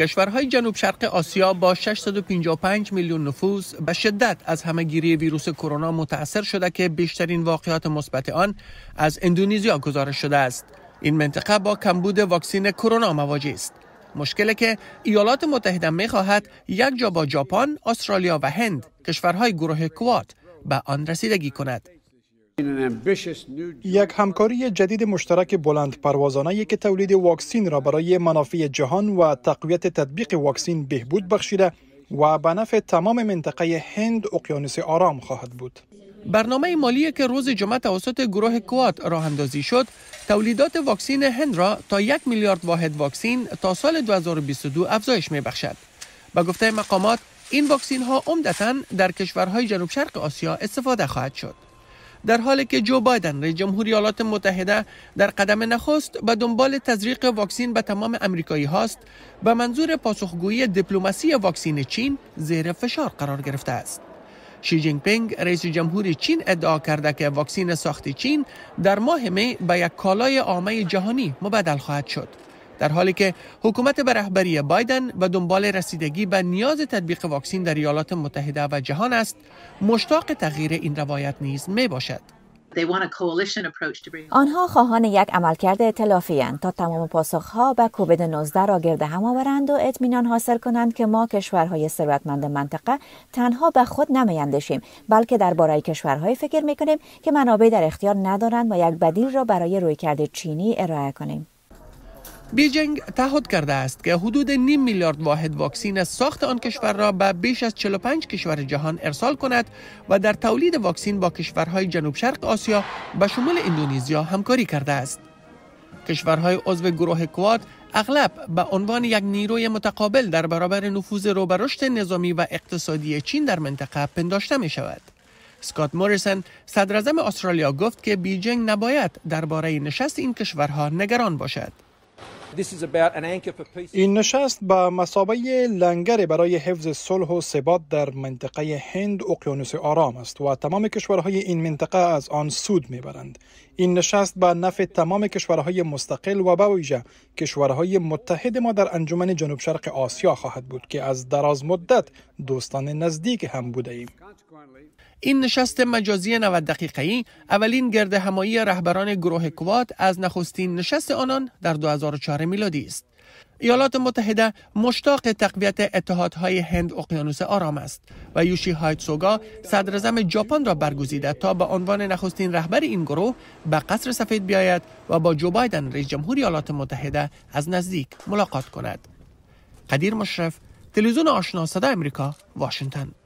کشورهای جنوب شرق آسیا با 655 میلیون نفوس به شدت از همهگیری ویروس کرونا متاثر شده که بیشترین واقعات مثبت آن از اندونزیا گزارش شده است. این منطقه با کمبود واکسین کرونا مواجه است. مشکلی که ایالات متحده می خواهد یک جا با ژاپن، استرالیا و هند، کشورهای گروه کوات به آن رسیدگی کند. یک همکاری جدید مشترک بلند پروازانه که تولید واکسین را برای منافع جهان و تقویت تطبیق واکسین بهبود بخشیده و به نفع تمام منطقه هند اقیانوس آرام خواهد بود. برنامه مالی که روز جمعه توسط گروه کوات راه اندازی شد، تولیدات واکسین هند را تا یک میلیارد واحد واکسین تا سال 2022 افزایش می بخشد. به گفته مقامات، این واکسین ها عمدتا در کشورهای جنوب شرق آسیا استفاده خواهد شد. در حالی که جو بایدن رئیس جمهوری ایالات متحده در قدم نخست به دنبال تزریق واکسین به تمام امریکایی هاست به منظور پاسخگویی دیپلماسی واکسین چین زیر فشار قرار گرفته است شی جینگ پینگ رئیس جمهور چین ادعا کرده که واکسین ساخت چین در ماه می به یک کالای عامه جهانی مبدل خواهد شد در حالی که حکومت به رهبری بایدن به دنبال رسیدگی به نیاز تطبیق واکسین در ایالات متحده و جهان است مشتاق تغییر این روایت نیز می باشد آنها خواهان یک عملکرد اطلافی تا تمام پاسخها به کووید 19 را گرد هم آورند و اطمینان حاصل کنند که ما کشورهای ثروتمند منطقه تنها به خود نمیاندیشیم بلکه درباره کشورهای فکر میکنیم که منابع در اختیار ندارند و یک بدیل را برای رویکرد چینی ارائه کنیم بیجنگ تعهد کرده است که حدود نیم میلیارد واحد واکسین از ساخت آن کشور را به بیش از 45 کشور جهان ارسال کند و در تولید واکسین با کشورهای جنوب شرق آسیا به شمول اندونزیا همکاری کرده است. کشورهای عضو گروه کواد اغلب به عنوان یک نیروی متقابل در برابر نفوذ روبرشت نظامی و اقتصادی چین در منطقه پنداشته می شود. سکات موریسن صدر استرالیا گفت که بیجینگ نباید درباره نشست این کشورها نگران باشد. این نشست به مسابقه لنگر برای حفظ صلح و ثبات در منطقه هند اقیانوس آرام است و تمام کشورهای این منطقه از آن سود میبرند این نشست به نفع تمام کشورهای مستقل و بویژه کشورهای متحد ما در انجمن جنوب شرق آسیا خواهد بود که از دراز مدت دوستان نزدیک هم بوده ایم این نشست مجازی 90 دقیقه ای اولین گرد همایی رهبران گروه کواد از نخستین نشست آنان در 2004 میلادی است. ایالات متحده مشتاق تقویت اتحادهای هند اقیانوس آرام است و یوشی هایتسوگا صدر ژاپن را برگزیده تا به عنوان نخستین رهبر این گروه به قصر سفید بیاید و با جو بایدن رئیس جمهور ایالات متحده از نزدیک ملاقات کند. قدیر مشرف تلویزیون آشنا صدا امریکا واشنگتن